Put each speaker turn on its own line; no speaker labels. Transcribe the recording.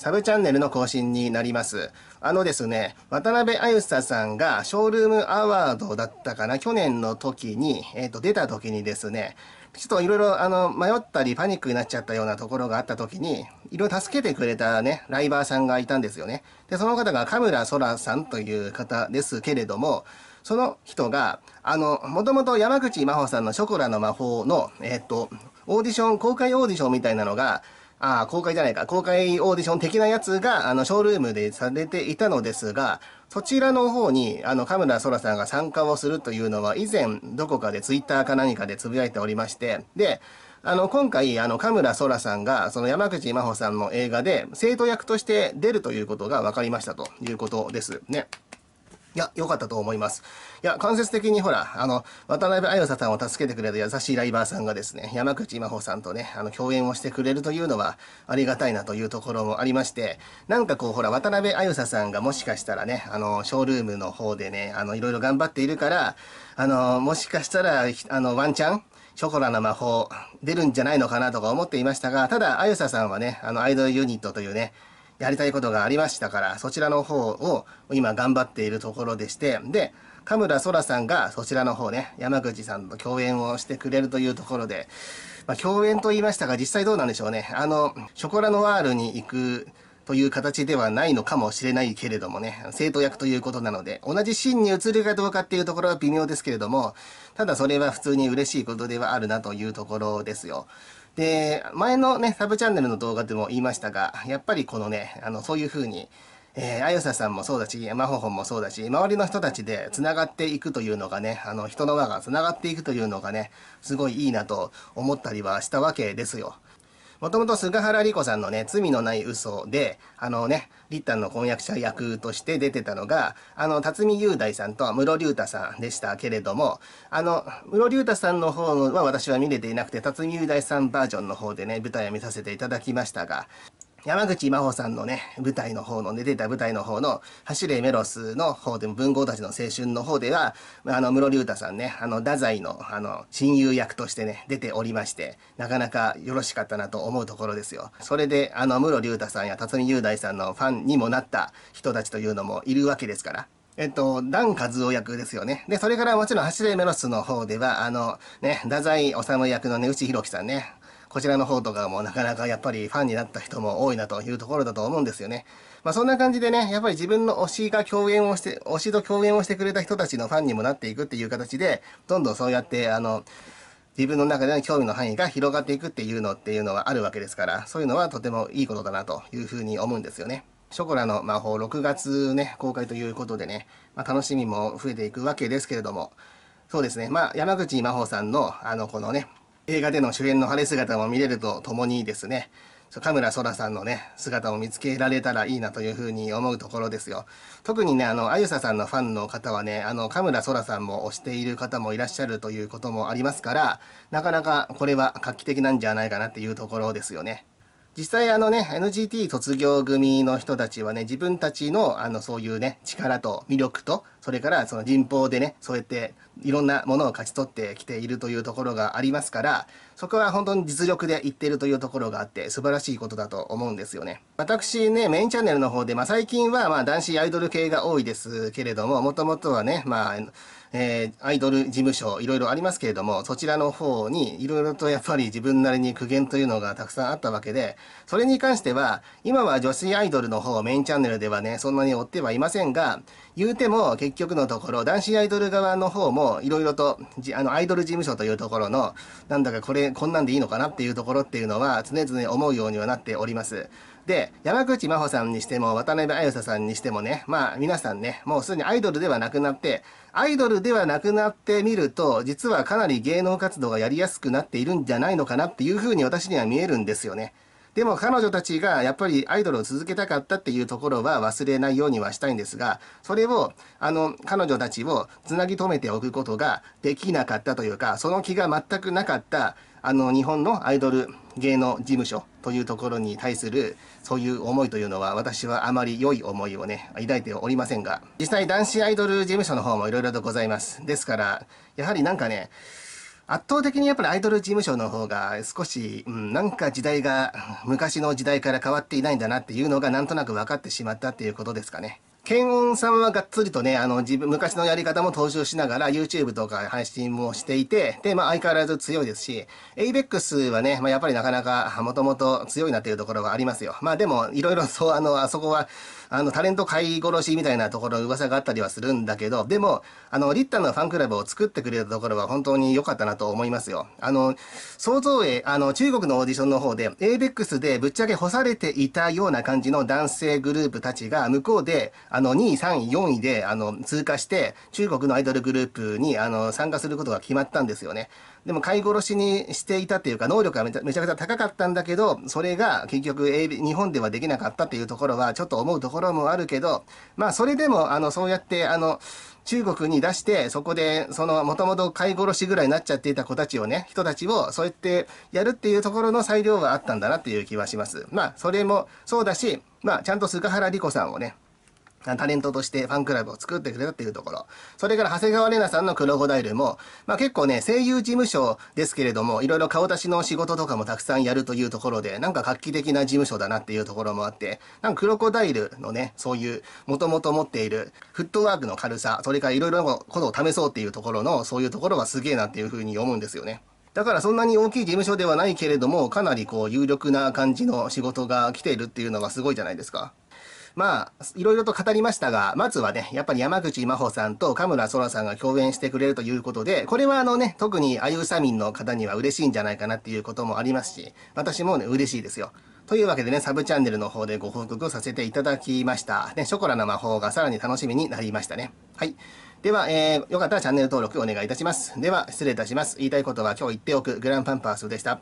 サブチャンネルの更新になります。あのですね、渡辺あゆささんがショールームアワードだったかな、去年の時に、えっ、ー、と、出た時にですね、ちょっといろいろ、あの、迷ったりパニックになっちゃったようなところがあった時に、いろいろ助けてくれたね、ライバーさんがいたんですよね。で、その方がカムラソラさんという方ですけれども、その人が、あの、もともと山口真帆さんのショコラの魔法の、えっ、ー、と、オーディション、公開オーディションみたいなのが、ああ、公開じゃないか、公開オーディション的なやつが、あの、ショールームでされていたのですが、そちらの方に、あの、カムラソラさんが参加をするというのは、以前、どこかでツイッターか何かでつぶやいておりまして、で、あの、今回、あの、カムラソラさんが、その山口真帆さんの映画で、生徒役として出るということが分かりましたということですね。いや、良かったと思います。いや、間接的にほら、あの、渡辺彩沙さんを助けてくれた優しいライバーさんがですね、山口真帆さんとね、あの、共演をしてくれるというのは、ありがたいなというところもありまして、なんかこう、ほら、渡辺彩沙さんがもしかしたらね、あの、ショールームの方でね、あの、いろいろ頑張っているから、あの、もしかしたら、あの、ワンチャンショコラの魔法出るんじゃないのかなとか思っていましたが、ただ、あゆささんはね、あの、アイドルユニットというね、やりたいことがありましたから、そちらの方を今頑張っているところでして、で、田村らさんがそちらの方ね、山口さんと共演をしてくれるというところで、まあ、共演と言いましたが、実際どうなんでしょうね。あの、ショコラノワールに行くという形ではないのかもしれないけれどもね、生徒役ということなので、同じシーンに移るかどうかっていうところは微妙ですけれども、ただそれは普通に嬉しいことではあるなというところですよ。で、前のね、サブチャンネルの動画でも言いましたが、やっぱりこのね、あの、そういう風に、えー、あゆささんもそうだし、まホホンもそうだし、周りの人たちで繋がっていくというのがね、あの、人の輪が繋がっていくというのがね、すごいいいなと思ったりはしたわけですよ。もともと菅原理子さんのね、罪のない嘘で、あのね、リッタンの婚約者役として出てたのが、あの、辰巳雄大さんと室竜太さんでしたけれども、あの、室竜太さんの方は私は見れていなくて、辰巳雄大さんバージョンの方でね、舞台を見させていただきましたが、山口真帆さんのね、舞台の方の、出てた舞台の方の、走れメロスの方でも、文豪たちの青春の方では、あの、室龍太さんね、あの、太宰の、あの、親友役としてね、出ておりまして、なかなかよろしかったなと思うところですよ。それで、あの、室龍太さんや辰巳雄大さんのファンにもなった人たちというのもいるわけですから。えっと、ダン・カズオ役ですよね。で、それからもちろん、走れメロスの方では、あの、ね、太宰治役のね、内弘樹さんね、こちらの方とかもなかなかやっぱりファンになった人も多いなというところだと思うんですよね。まあそんな感じでね、やっぱり自分の推しが共演をして、推しと共演をしてくれた人たちのファンにもなっていくっていう形で、どんどんそうやって、あの、自分の中での興味の範囲が広がっていくっていうのっていうのはあるわけですから、そういうのはとてもいいことだなというふうに思うんですよね。ショコラの魔法6月ね、公開ということでね、まあ、楽しみも増えていくわけですけれども、そうですね、まあ、山口真帆さんの、あの、このね、映画での主演の晴れ姿も見れるとともにですね、カムラソラさんのね、姿を見つけられたらいいなというふうに思うところですよ。特にね、あの、あゆささんのファンの方はね、あの、カムラソラさんも推している方もいらっしゃるということもありますから、なかなかこれは画期的なんじゃないかなっていうところですよね。実際あのね、NGT 卒業組の人たちはね、自分たちのあのそういうね、力と魅力と、それからその人望でね、そうやっていろんなものを勝ち取ってきているというところがありますから、そこは本当に実力でいっているというところがあって、素晴らしいことだと思うんですよね。私ね、メインチャンネルの方で、まあ最近はまあ男子アイドル系が多いですけれども、もともとはね、まあ、えー、アイドル事務所、いろいろありますけれども、そちらの方に、いろいろとやっぱり自分なりに苦言というのがたくさんあったわけで、それに関しては、今は女子アイドルの方、メインチャンネルではね、そんなに追ってはいませんが、言うても結局のところ、男子アイドル側の方も、いろいろと、あの、アイドル事務所というところの、なんだかこれ、こんなんでいいのかなっていうところっていうのは、常々思うようにはなっております。で、山口真帆さんにしても、渡辺綾沙さんにしてもね、まあ皆さんね、もうすでにアイドルではなくなって、アイドルではなくなってみると、実はかなり芸能活動がやりやすくなっているんじゃないのかなっていうふうに私には見えるんですよね。でも彼女たちがやっぱりアイドルを続けたかったっていうところは忘れないようにはしたいんですが、それを、あの、彼女たちをつなぎ止めておくことができなかったというか、その気が全くなかったあの日本のアイドル芸能事務所というところに対するそういう思いというのは私はあまり良い思いをね抱いておりませんが実際男子アイドル事務所の方もいろいろとございますですからやはりなんかね圧倒的にやっぱりアイドル事務所の方が少し、うん、なんか時代が昔の時代から変わっていないんだなっていうのがなんとなく分かってしまったっていうことですかね。検温さんはがっつりとね、あの、自分、昔のやり方も踏襲しながら、YouTube とか配信もしていて、で、まあ、相変わらず強いですし、ABEX はね、まあ、やっぱりなかなか、もともと強いなっていうところがありますよ。まあ、でも、いろいろそう、あの、あそこは、あの、タレント買い殺しみたいなところ噂があったりはするんだけど、でも、あの、リッターのファンクラブを作ってくれたところは本当に良かったなと思いますよ。あの、想像へ、あの、中国のオーディションの方で、ABEX でぶっちゃけ干されていたような感じの男性グループたちが、向こうで、あの、2位、3位、4位で、あの、通過して、中国のアイドルグループに、あの、参加することが決まったんですよね。でも飼い殺しにしていたっていうか、能力がめちゃくちゃ高かったんだけど、それが結局、日本ではできなかったっていうところは、ちょっと思うところもあるけど、まあ、それでも、あの、そうやって、あの、中国に出して、そこで、その、もともと飼い殺しぐらいになっちゃっていた子たちをね、人たちを、そうやってやるっていうところの裁量はあったんだなっていう気はします。まあ、それもそうだし、まあ、ちゃんと菅原理子さんをね、タレントとしてファンクラブを作ってくれたっていうところ。それから長谷川玲奈さんのクロコダイルも、まあ結構ね、声優事務所ですけれども、いろいろ顔出しの仕事とかもたくさんやるというところで、なんか画期的な事務所だなっていうところもあって、なんかクロコダイルのね、そういうもともと持っているフットワークの軽さ、それからいろいろなことを試そうっていうところの、そういうところはすげえなっていうふうに思うんですよね。だからそんなに大きい事務所ではないけれども、かなりこう有力な感じの仕事が来ているっていうのがすごいじゃないですか。まあ、いろいろと語りましたが、まずはね、やっぱり山口真帆さんと神村らさんが共演してくれるということで、これはあのね、特にあゆうさんの方には嬉しいんじゃないかなっていうこともありますし、私もね、嬉しいですよ。というわけでね、サブチャンネルの方でご報告させていただきました。ね、ショコラの魔法がさらに楽しみになりましたね。はい。では、えー、よかったらチャンネル登録お願いいたします。では、失礼いたします。言いたいことは今日言っておく、グランパンパースでした。